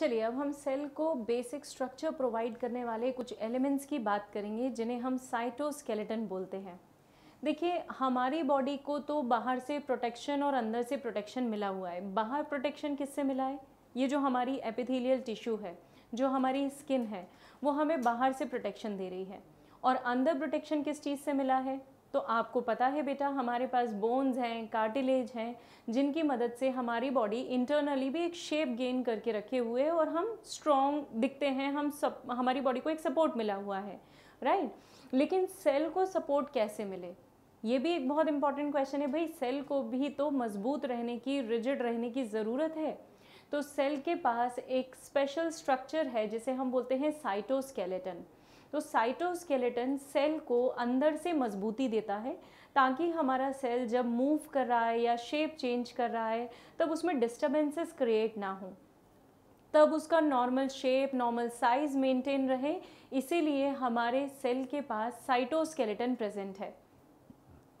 चलिए अब हम सेल को बेसिक स्ट्रक्चर प्रोवाइड करने वाले कुछ एलिमेंट्स की बात करेंगे जिन्हें हम साइटोस्केलेटन बोलते हैं देखिए हमारी बॉडी को तो बाहर से प्रोटेक्शन और अंदर से प्रोटेक्शन मिला हुआ है बाहर प्रोटेक्शन किससे मिला है ये जो हमारी एपिथेलियल टिश्यू है जो हमारी स्किन है वो हमें बाहर से प्रोटेक्शन दे रही है और अंदर प्रोटेक्शन किस चीज़ से मिला है तो आपको पता है बेटा हमारे पास बोन्स हैं कार्टिलेज हैं जिनकी मदद से हमारी बॉडी इंटरनली भी एक शेप गेन करके रखे हुए और हम स्ट्रॉन्ग दिखते हैं हम सब हमारी बॉडी को एक सपोर्ट मिला हुआ है राइट right? लेकिन सेल को सपोर्ट कैसे मिले ये भी एक बहुत इंपॉर्टेंट क्वेश्चन है भाई सेल को भी तो मजबूत रहने की रिजिड रहने की ज़रूरत है तो सेल के पास एक स्पेशल स्ट्रक्चर है जिसे हम बोलते हैं साइटोस्केलेटन तो साइटोस्केलेटन सेल को अंदर से मजबूती देता है ताकि हमारा सेल जब मूव कर रहा है या शेप चेंज कर रहा है तब उसमें डिस्टर्बेंसेस क्रिएट ना हो तब उसका normal shape normal size maintain रहे इसीलिए हमारे सेल के पास साइटोस्केलेटन प्रेजेंट है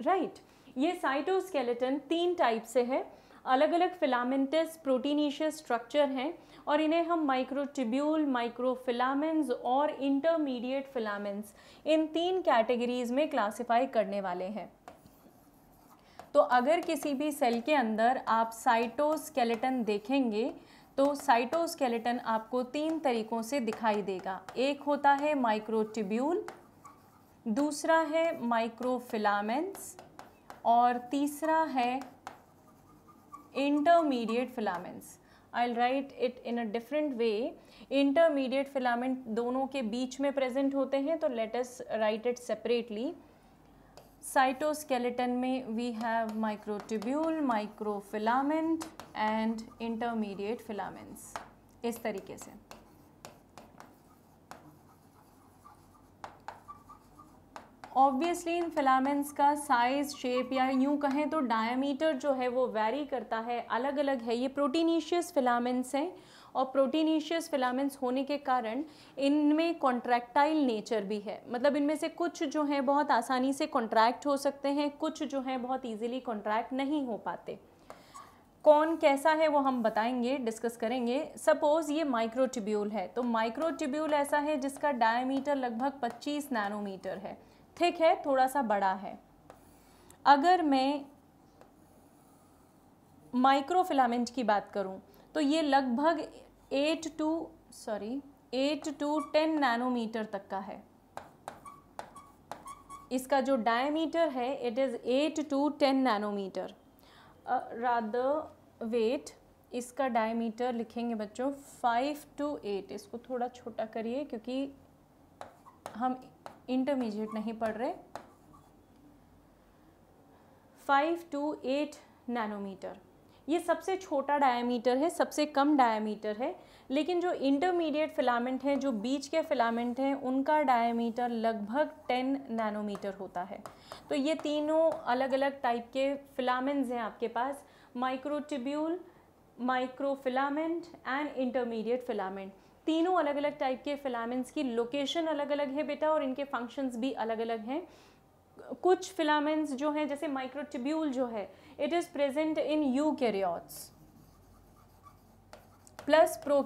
राइट right. ये साइटोस्केलेटन तीन टाइप से है अलग अलग फिलामेंटस प्रोटीनिशियस स्ट्रक्चर हैं और इन्हें हम माइक्रोटिब्यूल माइक्रोफिलामेंट्स और इंटरमीडिएट फिलामेंट्स इन तीन कैटेगरीज में क्लासीफाई करने वाले हैं तो अगर किसी भी सेल के अंदर आप साइटोस्केलेटन देखेंगे तो साइटोस्केलेटन आपको तीन तरीकों से दिखाई देगा एक होता है माइक्रोटिब्यूल दूसरा है माइक्रोफिलामेंट्स और तीसरा है intermediate filaments I will write it in a different way intermediate filament दोनों के बीच में प्रेजेंट होते हैं तो let us write it separately cytoskeleton में we have microtubule microfilament and intermediate filaments इस तरीके से ऑब्वियसली इन फिलामेंट्स का साइज़ शेप या यूँ कहें तो डायमीटर जो है वो वेरी करता है अलग अलग है ये प्रोटीनिशियस फिलामेंट्स हैं और प्रोटीनिशियस फिलामेंट्स होने के कारण इनमें कॉन्ट्रैक्टाइल नेचर भी है मतलब इनमें से कुछ जो हैं बहुत आसानी से कॉन्ट्रैक्ट हो सकते हैं कुछ जो हैं बहुत ईजिली कॉन्ट्रैक्ट नहीं हो पाते कौन कैसा है वो हम बताएंगे डिस्कस करेंगे सपोज़ ये माइक्रोटिब्यूल है तो माइक्रोटिब्यूल ऐसा है जिसका डायमीटर लगभग 25 नैनोमीटर है थिक है थोड़ा सा बड़ा है अगर मैं माइक्रोफिलामेंट की बात करूं तो ये लगभग eight to sorry eight to ten nanometer तक का है इसका जो डायमीटर है it is eight to ten nanometer rather wait इसका डायमीटर लिखेंगे बच्चों फाइव टू एट इसको थोड़ा छोटा करिए क्योंकि हम इंटरमीडिएट नहीं पढ़ रहे फाइव टू एट नैनोमीटर ये सबसे छोटा डायमीटर है सबसे कम डायमीटर है लेकिन जो इंटरमीडिएट फिलामेंट हैं जो बीच के फिलामेंट हैं उनका डायामीटर लगभग 10 नैनोमीटर होता है तो ये तीनों अलग अलग टाइप के फिलामेंट्स हैं आपके पास microtubule microfilament and intermediate filament तीनों अलग अलग टाइप के फिलामेंट्स की लोकेशन अलग अलग है बेटा और इनके फंक्शंस भी अलग अलग हैं कुछ फिलामेंट्स जो हैं जैसे माइक्रोटिब्यूल जो है it is present in eu plus pro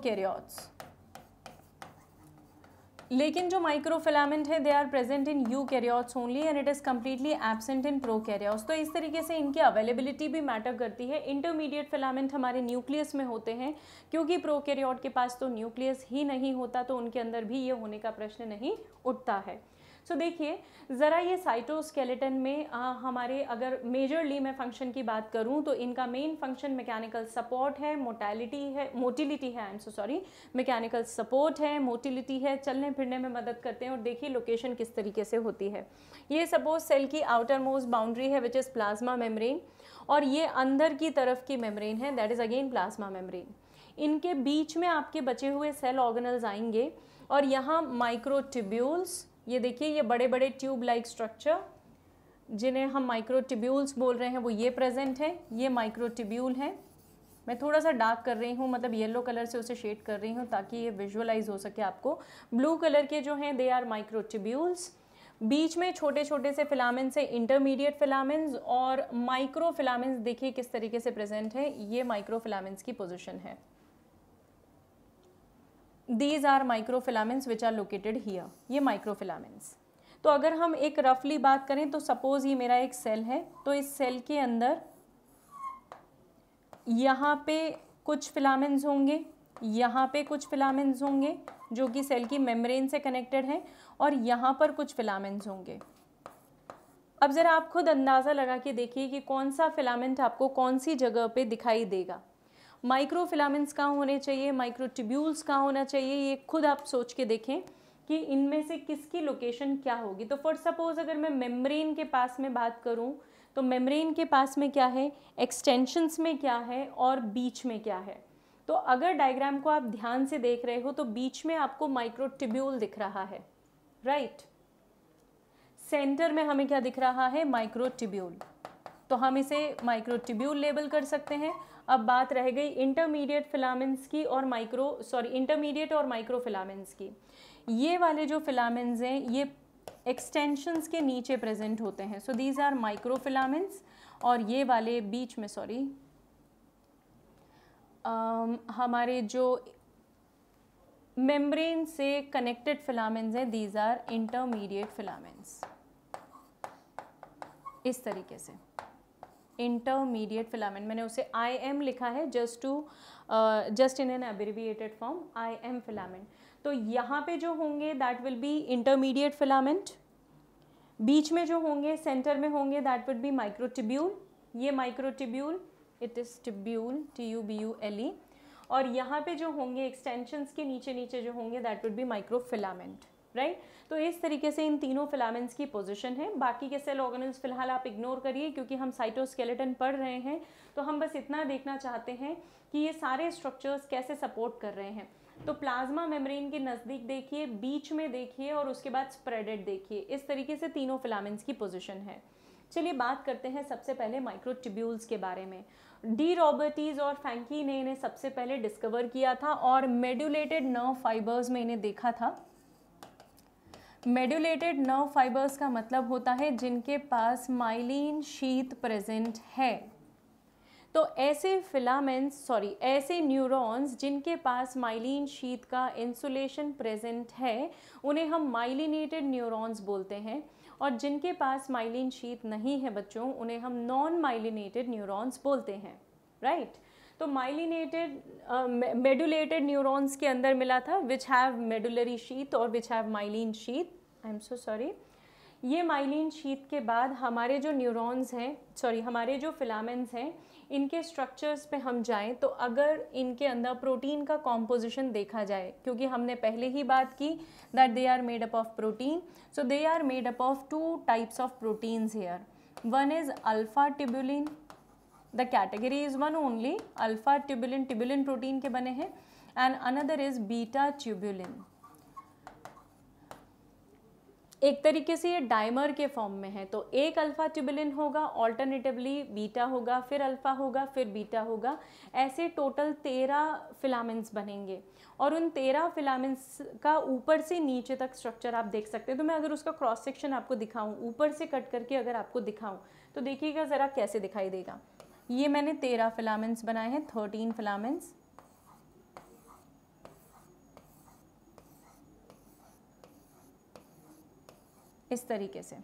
लेकिन जो माइक्रोफिलामेंट है they are present in eukaryotes only and it is completely absent in prokaryotes तो इस तरीके से इनकी अवेलेबिलिटी भी मैटर करती है इंटरमीडिएट फिलामेंट हमारे न्यूक्लियस में होते हैं क्योंकि प्रो कैरियोट के पास तो न्यूक्लियस ही नहीं होता तो उनके अंदर भी ये होने का प्रश्न नहीं उठता है सो देखिए ज़रा ये साइटोस्केलेटन में आ, हमारे अगर मेजरली मैं फंक्शन की बात करूँ तो इनका मेन फंक्शन मैकेनिकल सपोर्ट है मोटैलिटी है मोटिलिटी है I am so sorry mechanical support है मोटिलिटी है चलने फिरने में मदद करते हैं और देखिए लोकेशन किस तरीके से होती है ये सपोज सेल की आउटर मोस्ट बाउंड्री है विच इज़ प्लाज्मा मेम्ब्रेन और ये अंदर की तरफ की मेम्ब्रेन है that is again plasma membrane इनके बीच में आपके बचे हुए सेल ऑर्गेनल्स आएंगे और यहाँ माइक्रोट्यूब्यूल्स ये देखिए ये बड़े बड़े ट्यूब लाइक स्ट्रक्चर जिन्हें हम माइक्रोटिब्यूल्स बोल रहे हैं वो ये प्रेजेंट है ये माइक्रोटिब्यूल है मैं थोड़ा सा डार्क कर रही हूँ मतलब येलो कलर से उसे शेड कर रही हूँ ताकि ये विजुअलाइज हो सके आपको ब्लू कलर के जो हैं दे आर माइक्रोटिब्यूल्स बीच में छोटे छोटे से फिलामेंट्स हैं इंटरमीडिएट फिलामेंट्स और माइक्रो फिलामेंट्स देखिए किस तरीके से प्रेजेंट है ये माइक्रो फिलामेंट्स की पोजिशन है these are microfilaments which are located here ये माइक्रोफिलामेंट्स तो अगर हम एक रफली बात करें तो सपोज ये मेरा एक सेल है तो इस सेल के अंदर यहाँ पे कुछ फिलामेंट्स होंगे यहाँ पे कुछ फिलामेंट्स होंगे जो कि सेल की मेम्ब्रेन से कनेक्टेड हैं और यहाँ पर कुछ फिलामेंट्स होंगे अब ज़रा आप खुद अंदाज़ा लगा के देखिए कि कौन सा फिलामेंट आपको कौन सी जगह पे दिखाई देगा माइक्रो फिलामेंट्स कहाँ होने चाहिए माइक्रो ट्यूब्यूल्स कहाँ होना चाहिए ये खुद आप सोच के देखें कि इनमें से किसकी लोकेशन क्या होगी तो फॉर सपोज अगर मैं मेम्ब्रेन के पास में बात करूँ तो मेम्ब्रेन के पास में क्या है एक्सटेंशंस में क्या है और बीच में क्या है तो अगर डायग्राम को आप ध्यान से देख रहे हो तो बीच में आपको माइक्रोटिब्यूल दिख रहा है राइट right? सेंटर में हमें क्या दिख रहा है माइक्रोटिब्यूल तो हम इसे माइक्रोटिब्यूल लेबल कर सकते हैं अब बात रह गई इंटरमीडिएट फिलामेंट्स की और माइक्रो सॉरी इंटरमीडिएट और माइक्रो फिलामेंट्स की ये वाले जो फिलामेंट्स हैं ये एक्सटेंशंस के नीचे प्रेजेंट होते हैं so these are micro filaments और ये वाले बीच में सॉरी हमारे जो मेम्ब्रेन से कनेक्टेड फिलामेंट्स हैं दीज आर इंटरमीडिएट फिलामेंट्स इस तरीके से इंटरमीडिएट फिलामेंट मैंने उसे आई एम लिखा है just to just in an abbreviated form I M filament तो यहाँ पे जो होंगे that will be intermediate filament बीच में जो होंगे सेंटर में होंगे दैट विल बी माइक्रोटिब्यूल ये microtubule it is tubule T U B U L E और यहाँ पे जो होंगे एक्सटेंशंस के नीचे नीचे जो होंगे that will be microfilament right तो इस तरीके से इन तीनों फिलामेंट्स की पोजीशन है बाकी के सेल ऑर्गेनल्स फिलहाल आप इग्नोर करिए क्योंकि हम साइटोस्केलेटन पढ़ रहे हैं तो हम बस इतना देखना चाहते हैं कि ये सारे स्ट्रक्चर्स कैसे सपोर्ट कर रहे हैं तो प्लाज्मा मेम्ब्रेन के नज़दीक देखिए बीच में देखिए और उसके बाद स्प्रेडेड देखिए इस तरीके से तीनों फिलामेंट्स की पोजिशन है चलिए बात करते हैं सबसे पहले माइक्रोटिब्यूल्स के बारे में डी रॉबर्टीज और फैंकी ने इन्हें सबसे पहले डिस्कवर किया था और मेड्यूलेटेड नर्व फाइबर्स में इन्हें देखा था मेड्यूलेटेड नर्व फाइबर्स का मतलब होता है जिनके पास माइलिन शीत प्रेजेंट है तो ऐसे फिलामेंट्स सॉरी ऐसे न्यूरॉन्स जिनके पास माइलिन शीत का इंसुलेशन प्रेजेंट है उन्हें हम माइलिनेटेड न्यूरॉन्स बोलते हैं और जिनके पास माइलिन शीत नहीं है बच्चों उन्हें हम नॉन माइलिनेटेड न्यूरॉन्स बोलते हैं राइट तो माइलिनेटेड मेडुलेटेड न्यूरॉन्स के अंदर मिला था विच हैव मेडुलरी शीत और विच have myelin sheath I am so sorry ये माइलिन शीत के बाद हमारे जो न्यूरॉन्स हैं सॉरी हमारे जो फिलामेंट्स हैं इनके स्ट्रक्चर्स पे हम जाएं तो अगर इनके अंदर प्रोटीन का कॉम्पोजिशन देखा जाए क्योंकि हमने पहले ही बात की that they are made up of protein so they are made up of two types of proteins here one is alpha tubulin the category is one only alpha tubulin tubulin protein के बने हैं and another is beta tubulin एक तरीके से ये dimer के form में है तो एक अल्फ़ा ट्यूबुलिन होगा ऑल्टरनेटिवली बीटा होगा फिर अल्फ़ा होगा फिर बीटा होगा ऐसे टोटल तेरह फिलामेंट्स बनेंगे और उन तेरह फिलामेंट्स का ऊपर से नीचे तक स्ट्रक्चर आप देख सकते हैं तो मैं अगर उसका क्रॉस सेक्शन आपको दिखाऊं ऊपर से कट करके अगर आपको दिखाऊं तो देखिएगा ज़रा कैसे दिखाई देगा ये मैंने तेरह फिलामेंट्स बनाए हैं थर्टीन फिलामेंट्स इस तरीके से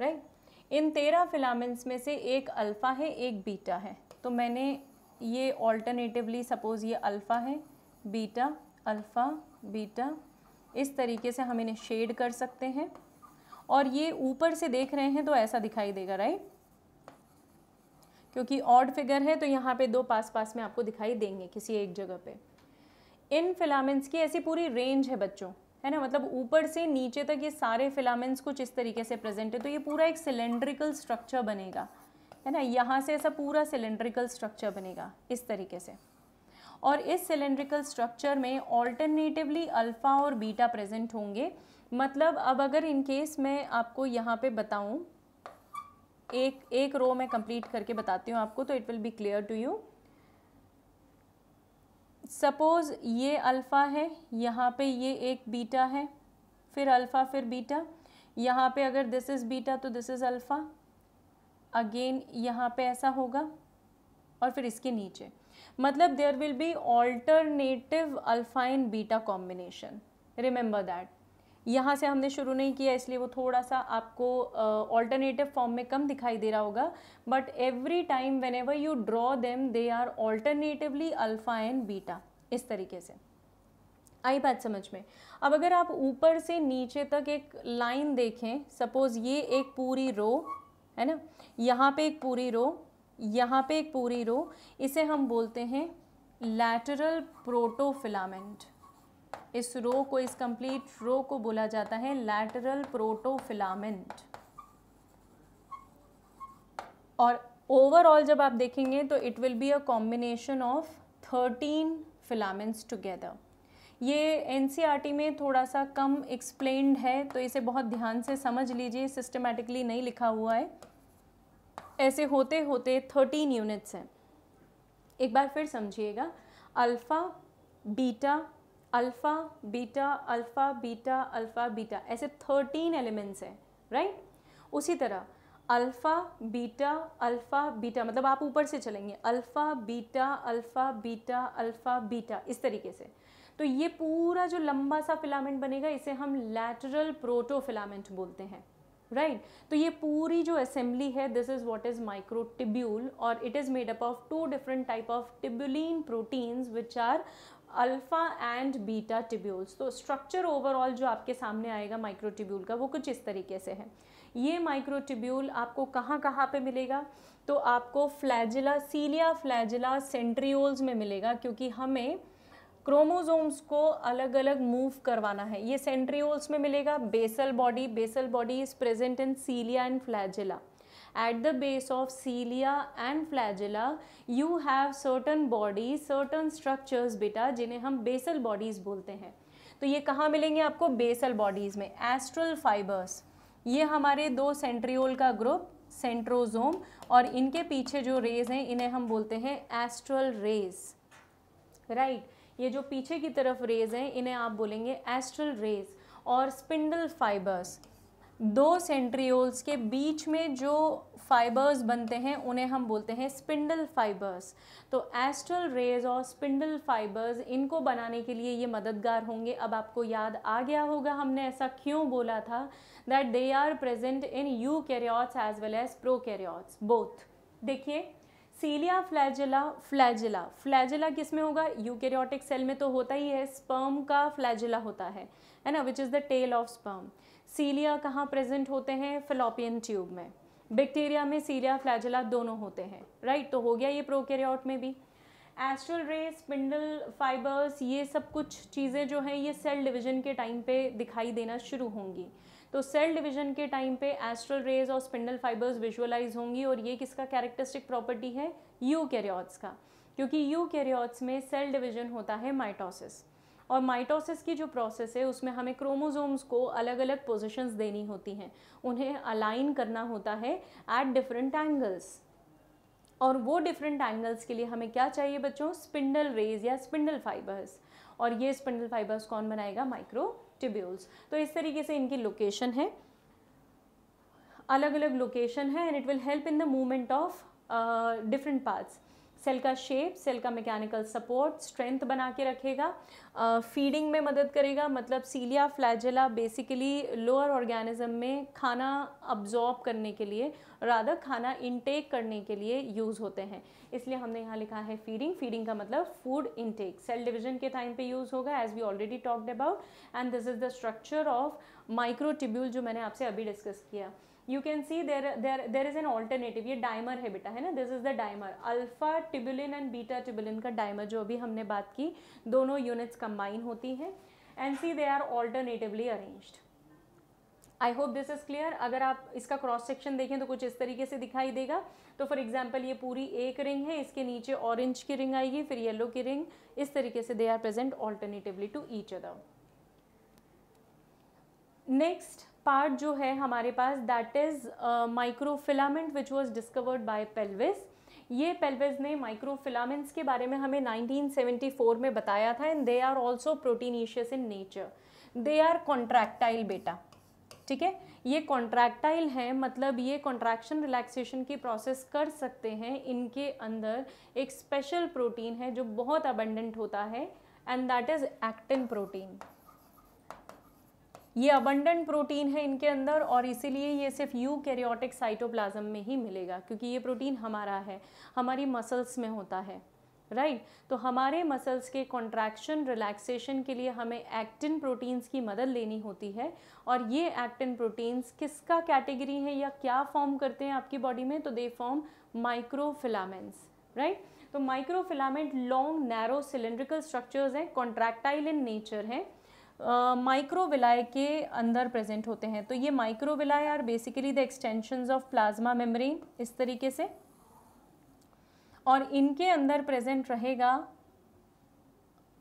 राइट इन तेरह फिलामेंट्स में से एक अल्फ़ा है एक बीटा है तो मैंने ये ऑल्टरनेटिवली सपोज़ ये अल्फ़ा है बीटा अल्फ़ा बीटा इस तरीके से हम इन्हें शेड कर सकते हैं और ये ऊपर से देख रहे हैं तो ऐसा दिखाई देगा राइट क्योंकि ऑड फिगर है तो यहाँ पे दो पास पास में आपको दिखाई देंगे किसी एक जगह पे इन फिलामेंट्स की ऐसी पूरी रेंज है बच्चों है ना मतलब ऊपर से नीचे तक ये सारे फिलामेंट्स कुछ इस तरीके से प्रेजेंट है तो ये पूरा एक सिलेंड्रिकल स्ट्रक्चर बनेगा है ना यहाँ से ऐसा पूरा सिलेंड्रिकल स्ट्रक्चर बनेगा इस तरीके से और इस सिलेंड्रिकल स्ट्रक्चर में ऑल्टरनेटिवली अल्फ़ा और बीटा प्रेजेंट होंगे मतलब अब अगर इन केस मैं आपको यहाँ पे बताऊँ एक एक रो मैं कंप्लीट करके बताती हूँ आपको तो it will be clear to you suppose ये अल्फ़ा है यहाँ पे ये एक बीटा है फिर अल्फ़ा फिर बीटा यहाँ पे अगर दिस इज़ बीटा तो दिस इज़ अल्फ़ा अगेन यहाँ पे ऐसा होगा और फिर इसके नीचे मतलब there will be alternative alpha and beta combination remember that यहाँ से हमने शुरू नहीं किया इसलिए वो थोड़ा सा आपको ऑल्टरनेटिव फॉर्म में कम दिखाई दे रहा होगा but every time whenever you draw them they are alternatively alpha and beta इस तरीके से आई बात समझ में अब अगर आप ऊपर से नीचे तक एक लाइन देखें सपोज़ ये एक पूरी रो है ना यहाँ पे एक पूरी रो यहाँ पे एक पूरी रो इसे हम बोलते हैं लैटरल प्रोटोफिलामेंट इस रो को इस कंप्लीट रो को बोला जाता है लैटरल प्रोटोफिलामेंट और ओवरऑल जब आप देखेंगे तो it will be a combination of thirteen filaments together ये एन e में थोड़ा सा कम एक्सप्लेन्ड है तो इसे बहुत ध्यान से समझ लीजिए सिस्टमेटिकली नहीं लिखा हुआ है ऐसे होते होते थर्टीन यूनिट्स हैं एक बार फिर समझिएगा alpha beta alpha beta alpha beta alpha beta ऐसे थर्टीन एलिमेंट्स हैं राइट उसी तरह अल्फ़ा बीटा अल्फ़ा बीटा मतलब आप ऊपर से चलेंगे alpha beta alpha beta alpha beta इस तरीके से तो ये पूरा जो लंबा सा फिलामेंट बनेगा इसे हम लैटरल प्रोटोफिलामेंट बोलते हैं राइट right? तो ये पूरी जो असेंबली है this is what is microtubule और it is made up of two different type of tubulin proteins which are alpha and beta tubules तो स्ट्रक्चर ओवरऑल जो आपके सामने आएगा माइक्रोटिब्यूल का वो कुछ इस तरीके से है ये माइक्रोटिब्यूल आपको कहाँ कहाँ पे मिलेगा तो आपको फ्लैजिला सीलिया फ्लैजिला सेंट्रियोल्स में मिलेगा क्योंकि हमें क्रोमोजोम्स को अलग अलग मूव करवाना है ये सेंट्रियोल्स में मिलेगा basal body basal body is present in cilia and flagella at the base of cilia and flagella you have certain bodies certain structures beta jinhe hum basal bodies bolte hain to ye kahan milenge aapko basal bodies mein astral fibers ye hamare do centriole ka group centrosome और इनके पीछे जो raise हैं इन्हें हम बोलते हैं astral raise right ये जो पीछे की तरफ रेज हैं इन्हें आप बोलेंगे एस्ट्रल रेज और स्पिंडल फाइबर्स दो सेंट्रियोल्स के बीच में जो फाइबर्स बनते हैं उन्हें हम बोलते हैं स्पिंडल फाइबर्स तो एस्ट्रल रेज और स्पिंडल फाइबर्स इनको बनाने के लिए ये मददगार होंगे अब आपको याद आ गया होगा हमने ऐसा क्यों बोला था that they are present in eukaryotes as well as prokaryotes both देखिए सीलिया फ्लैजिला फ्लैजिला फ्लैजिला किस में होगा यूकेरियोटिक सेल में तो होता ही है स्पर्म का फ्लैजिला होता है है ना which is the tail of sperm cilia कहाँ प्रेजेंट होते हैं फिलोपियन ट्यूब में बैक्टीरिया में सीलिया फ्लैजला दोनों होते हैं राइट तो हो गया ये प्रोकैरियोट में भी एस्ट्रल रे स्पिंडल फाइबर्स ये सब कुछ चीज़ें जो हैं ये सेल डिवीजन के टाइम पे दिखाई देना शुरू होंगी तो सेल डिवीजन के टाइम पे एस्ट्रल रेज और स्पिंडल फाइबर्स विजुअलाइज होंगी और ये किसका कैरेक्टरिस्टिक प्रॉपर्टी है यू का क्योंकि यू में सेल डिवीजन होता है माइटोसिस और माइटोसिस की जो प्रोसेस है उसमें हमें क्रोमोजोम्स को अलग अलग पोजिशंस देनी होती हैं उन्हें अलाइन करना होता है एट डिफरेंट एंगल्स और वो डिफरेंट एंगल्स के लिए हमें क्या चाहिए बच्चों स्पिंडल रेज या स्पिंडल फाइबर्स और ये स्पिंडल फाइबर्स कौन बनाएगा माइक्रो टिब्यूल्स तो इस तरीके से इनकी लोकेशन है अलग अलग लोकेशन है and it will help in the movement of different parts cell का शेप सेल का मैकेनिकल सपोर्ट स्ट्रेंथ बना के रखेगा फीडिंग uh, में मदद करेगा मतलब cilia flagella basically lower organism में खाना अब्जॉर्ब करने के लिए राधा खाना इनटेक करने के लिए यूज़ होते हैं इसलिए हमने यहाँ लिखा है फीडिंग फीडिंग का मतलब फूड इनटेक सेल डिवीजन के टाइम पे यूज़ होगा as we already talked about and this is the structure of microtubule जो मैंने आपसे अभी डिस्कस किया you can see there there there is an alternative ये डायमर है बेटा है ना this is the dimer alpha tubulin and beta tubulin का डायमर जो अभी हमने बात की दोनों यूनिट्स कंबाइन होती हैं and see they are alternatively arranged I hope this is clear अगर आप इसका क्रॉस सेक्शन देखें तो कुछ इस तरीके से दिखाई देगा तो फॉर एग्जाम्पल ये पूरी एक रिंग है इसके नीचे ऑरेंज की रिंग आएगी फिर येलो की रिंग इस तरीके से they are present alternatively to each other next part जो है हमारे पास that is microfilament which was discovered by पेल्विस ये पेल्विस ने माइक्रोफिलामेंट्स के बारे में हमें 1974 में बताया था and they are also proteinaceous in nature they are contractile बेटा ठीक है ये कॉन्ट्रैक्टाइल हैं मतलब ये कॉन्ट्रैक्शन रिलैक्सेशन की प्रोसेस कर सकते हैं इनके अंदर एक स्पेशल प्रोटीन है जो बहुत अबंडेंट होता है and that is actin protein ये अबंडेंट प्रोटीन है इनके अंदर और इसीलिए ये सिर्फ यू कैरियोटिक साइटोप्लाज्म में ही मिलेगा क्योंकि ये प्रोटीन हमारा है हमारी मसल्स में होता है राइट right? तो हमारे मसल्स के कॉन्ट्रैक्शन रिलैक्सेशन के लिए हमें एक्टिन प्रोटीन्स की मदद लेनी होती है और ये एक्टिन प्रोटीन्स किसका कैटेगरी है या क्या फॉर्म करते हैं आपकी बॉडी में तो दे फॉर्म माइक्रोफिलामेंट्स राइट तो microfilament long narrow cylindrical structures हैं कॉन्ट्रैक्टाइल इन नेचर हैं माइक्रोविलाय के अंदर प्रेजेंट होते हैं तो ये microvilli are basically the extension of plasma membrane इस तरीके से और इनके अंदर प्रेजेंट रहेगा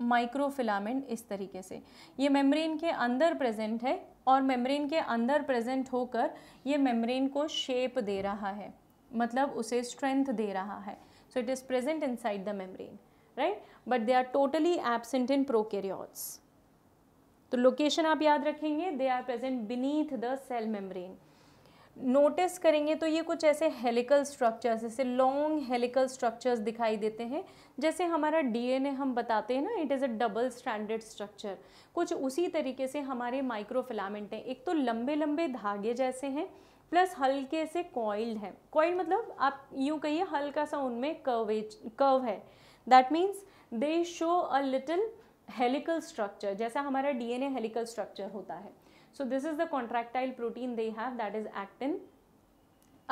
माइक्रोफिलामेंट इस तरीके से ये मेम्ब्रेन के अंदर प्रेजेंट है और मेम्ब्रेन के अंदर प्रेजेंट होकर ये मेम्ब्रेन को शेप दे रहा है मतलब उसे स्ट्रेंथ दे रहा है so it is present inside the membrane right but they are totally absent in prokaryotes तो लोकेशन आप याद रखेंगे they are present beneath the cell membrane notice करेंगे तो ये कुछ ऐसे हेलिकल स्ट्रक्चर्स ऐसे लॉन्ग हेलिकल स्ट्रक्चर्स दिखाई देते हैं जैसे हमारा डीएनए हम बताते हैं ना it is a double standard structure कुछ उसी तरीके से हमारे माइक्रोफिलामेंट हैं एक तो लंबे लंबे धागे जैसे हैं प्लस हल्के से कॉइल्ड हैं कॉइल मतलब आप यूँ कहिए हल्का सा उनमें कर्वेज कर्व है that means they show a little helical structure जैसा हमारा डीएनए हेलिकल स्ट्रक्चर होता है so this is the contractile protein they have that is actin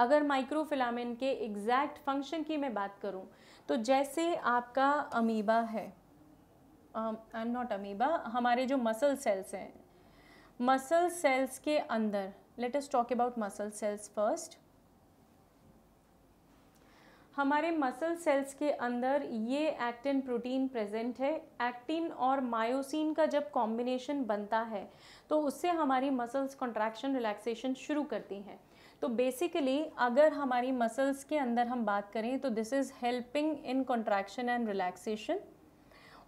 अगर माइक्रोफिलामिन के एग्जैक्ट फंक्शन की मैं बात करूं तो जैसे आपका अमीबा है एम नॉट अमीबा हमारे जो मसल सेल्स हैं मसल सेल्स के अंदर let us talk about muscle cells first हमारे मसल सेल्स के अंदर ये एक्टिन प्रोटीन प्रेजेंट है एक्टिन और मायोसिन का जब कॉम्बिनेशन बनता है तो उससे हमारी मसल्स कॉन्ट्रैक्शन रिलैक्सेशन शुरू करती हैं तो बेसिकली अगर हमारी मसल्स के अंदर हम बात करें तो this is helping in contraction and relaxation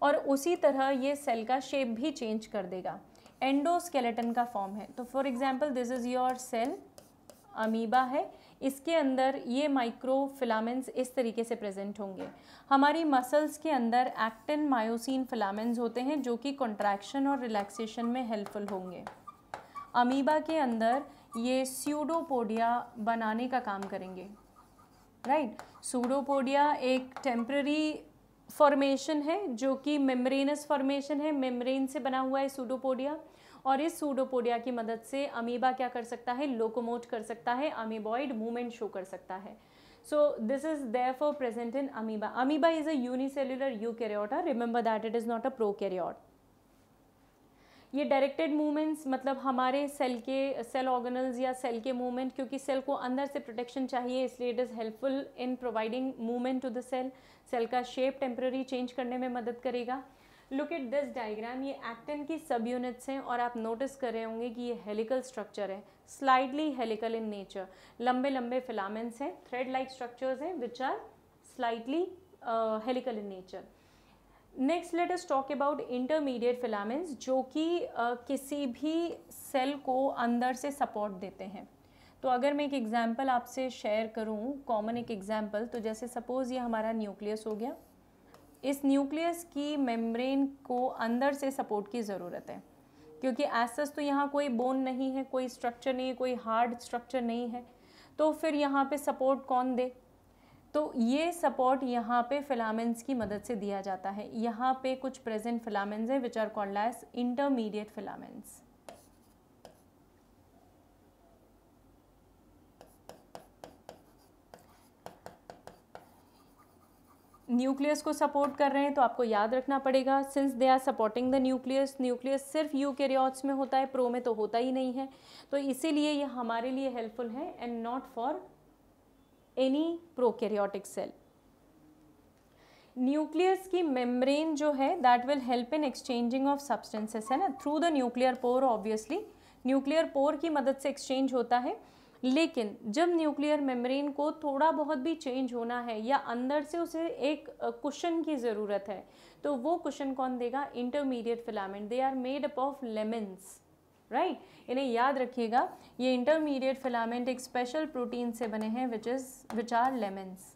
और उसी तरह ये सेल का शेप भी चेंज कर देगा एंडोस्केलेटन का फॉर्म है तो for example this is your cell amoeba है इसके अंदर ये माइक्रो फिलामेंट्स इस तरीके से प्रेजेंट होंगे हमारी मसल्स के अंदर एक्टिन मायोसिन फिलामेंट्स होते हैं जो कि कॉन्ट्रैक्शन और रिलैक्सेशन में हेल्पफुल होंगे अमीबा के अंदर ये स्यूडोपोडिया बनाने का काम करेंगे राइट सूडोपोडिया एक टेम्प्ररी फॉर्मेशन है जो कि मेम्ब्रेनस फॉर्मेशन है मेम्ब्रेन से बना हुआ है सूडोपोडिया और इस सूडोपोडिया की मदद से अमीबा क्या कर सकता है लोकोमोट कर सकता है अमीबॉइड मूवमेंट शो कर सकता है so so this is therefore present amoeba amoeba amoeba is a unicellular eukaryota that it is not a pro prokaryote ये डायरेक्टेड मूवमेंट्स मतलब हमारे सेल के सेल ऑर्गेनल्स या सेल के मूवमेंट क्योंकि सेल को अंदर से प्रोटेक्शन चाहिए इसलिए it is helpful in providing movement to the cell cell का शेप टेम्प्रेरी चेंज करने में मदद करेगा लुक एट दिस डायग्राम ये एक्टिन की सब यूनिट्स हैं और आप नोटिस कर रहे होंगे कि ये हेलिकल स्ट्रक्चर है स्लाइडली हेलिकल इन नेचर लंबे लंबे फिलामेंट्स हैं थ्रेड लाइक स्ट्रक्चर्स हैं which are slightly helical in nature next let us talk about intermediate filaments जो कि uh, किसी भी सेल को अंदर से सपोर्ट देते हैं तो अगर मैं एक एग्ज़ाम्पल आपसे शेयर करूं कॉमन एक एग्ज़ाम्पल तो जैसे सपोज़ ये हमारा न्यूक्लियस हो गया इस न्यूक्लियस की मेम्ब्रेन को अंदर से सपोर्ट की ज़रूरत है क्योंकि एसस तो यहाँ कोई बोन नहीं है कोई स्ट्रक्चर नहीं है कोई हार्ड स्ट्रक्चर नहीं है तो फिर यहाँ पे सपोर्ट कौन दे तो ये सपोर्ट यहाँ पे फिलामेंट्स की मदद से दिया जाता है यहाँ पे कुछ प्रेजेंट फिलामेंट्स हैं which are called as intermediate filaments nucleus को सपोर्ट कर रहे हैं तो आपको याद रखना पड़ेगा since they are supporting the nucleus nucleus सिर्फ यूकेरियोट्स में होता है प्रो में तो होता ही नहीं है तो इसीलिए ये हमारे लिए हेल्पफुल है and not for any karyotic cell nucleus की मेम्ब्रेन जो है that will help in exchanging of substances है ना through the nuclear pore obviously nuclear pore की मदद से एक्सचेंज होता है लेकिन जब न्यूक्लियर मेम्ब्रेन को थोड़ा बहुत भी चेंज होना है या अंदर से उसे एक कुशन की ज़रूरत है तो वो कुशन कौन देगा intermediate filament they are made up of lamins right इन्हें याद रखिएगा ये इंटरमीडिएट फिलामेंट एक स्पेशल प्रोटीन से बने हैं which is which are lamins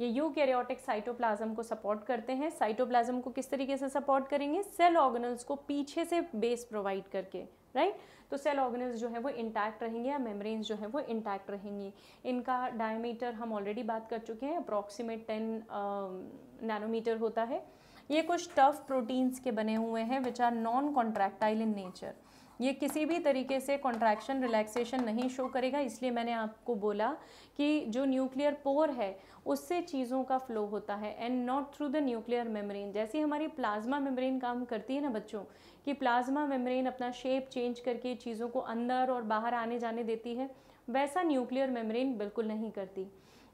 ये यूकैरियोटिक साइटोप्लाज्म को सपोर्ट करते हैं साइटोप्लाज्म को किस तरीके से सपोर्ट करेंगे सेल ऑर्गेनल्स को पीछे से बेस प्रोवाइड करके राइट तो सेल ऑर्गेनल्स जो है वो इंटैक्ट रहेंगे या मेम्ब्रेन्स जो है वो इंटैक्ट रहेंगी इनका डायमीटर हम ऑलरेडी बात कर चुके हैं अप्रॉक्सीमेट टेन नैनोमीटर होता है ये कुछ टफ प्रोटीन्स के बने हुए हैं which are non contractile in nature ये किसी भी तरीके से कॉन्ट्रैक्शन रिलैक्सेशन नहीं शो करेगा इसलिए मैंने आपको बोला कि जो न्यूक्लियर पोर है उससे चीज़ों का फ्लो होता है and not through the nuclear membrane जैसे हमारी प्लाज्मा मेम्ब्रेन काम करती है ना बच्चों कि प्लाज्मा मेम्ब्रेन अपना शेप चेंज करके चीज़ों को अंदर और बाहर आने जाने देती है वैसा न्यूक्लियर मेम्ब्रेन बिल्कुल नहीं करती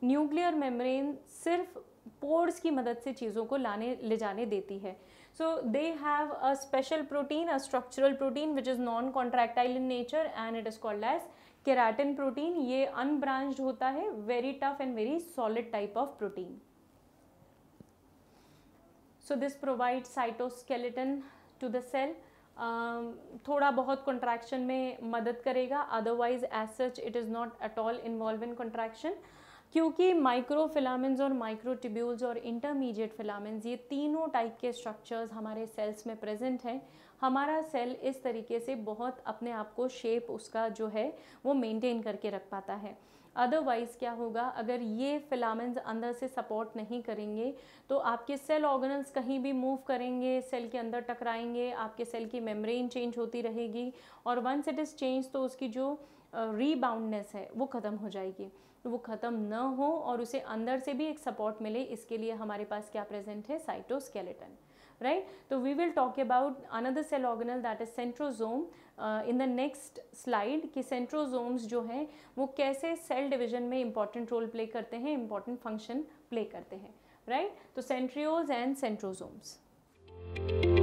न्यूक्लियर मेम्ब्रेन सिर्फ पोर्ड्स की मदद से चीज़ों को लाने ले जाने देती है so they have a special protein a structural protein which is non contractile in nature and it is called as keratin protein ये अनब्रांच्ड होता है very tough and very solid type of protein so this provide cytoskeleton to the cell थोड़ा बहुत contraction में मदद करेगा otherwise as such it is not at all involve in contraction क्योंकि micro filaments और माइक्रोटिब्यूल्स और इंटरमीडिएट फिलामेंट्स ये तीनों टाइप के स्ट्रक्चर्स हमारे सेल्स में प्रेजेंट हैं हमारा सेल इस तरीके से बहुत अपने आप को शेप उसका जो है वो मेंटेन करके रख पाता है अदरवाइज़ क्या होगा अगर ये फिलामेंट्स अंदर से सपोर्ट नहीं करेंगे तो आपके सेल ऑर्गनल्स कहीं भी मूव करेंगे सेल के अंदर टकराएंगे आपके सेल की मेम्ब्रेन चेंज होती रहेगी और वंस इट इज़ चेंज तो उसकी जो रीबाउंडनेस है वो ख़त्म हो जाएगी तो वो ख़त्म न हो और उसे अंदर से भी एक सपोर्ट मिले इसके लिए हमारे पास क्या प्रेजेंट है cytoskeleton right so we will talk about another cell organelle that is centrosome in the next slide कि सेंट्रोजोम्स जो हैं वो कैसे सेल डिवीजन में इंपॉर्टेंट रोल प्ले करते हैं इंपॉर्टेंट फंक्शन प्ले करते हैं राइट right? तो सेंट्रियोल्स एंड सेंट्रोजोम्स